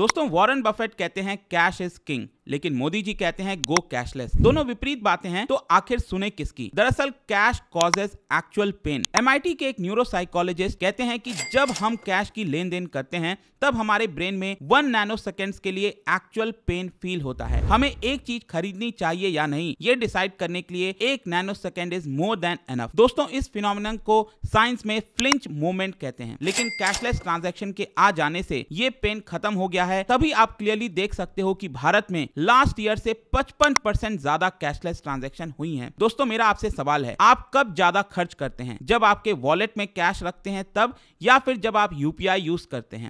दोस्तों Warren Buffett कहते हैं कैश इज किंग लेकिन मोदी जी कहते हैं गो कैशलेस दोनों विपरीत बातें हैं तो आखिर सुने किसकी दरअसल कैश कॉजेज एक्चुअल पेन एम के एक न्यूरोसाइकोलॉजिस्ट कहते हैं कि जब हम कैश की लेन देन करते हैं तब हमारे ब्रेन में वन नैनो सेकेंड के लिए एक्चुअल पेन फील होता है हमें एक चीज खरीदनी चाहिए या नहीं ये डिसाइड करने के लिए एक nanosecond is more than enough दोस्तों इस फिनोमिनन को साइंस में फ्लिंच मोवमेंट कहते हैं लेकिन कैशलेस ट्रांजेक्शन के आ जाने से ये पेन खत्म हो गया है तभी आप क्लियरली देख सकते हो कि भारत में लास्ट ईयर से 55 परसेंट ज्यादा कैशलेस ट्रांजेक्शन हुई हैं दोस्तों मेरा आपसे सवाल है आप कब ज्यादा खर्च करते हैं जब आपके वॉलेट में कैश रखते हैं तब या फिर जब आप यूपीआई यूज करते हैं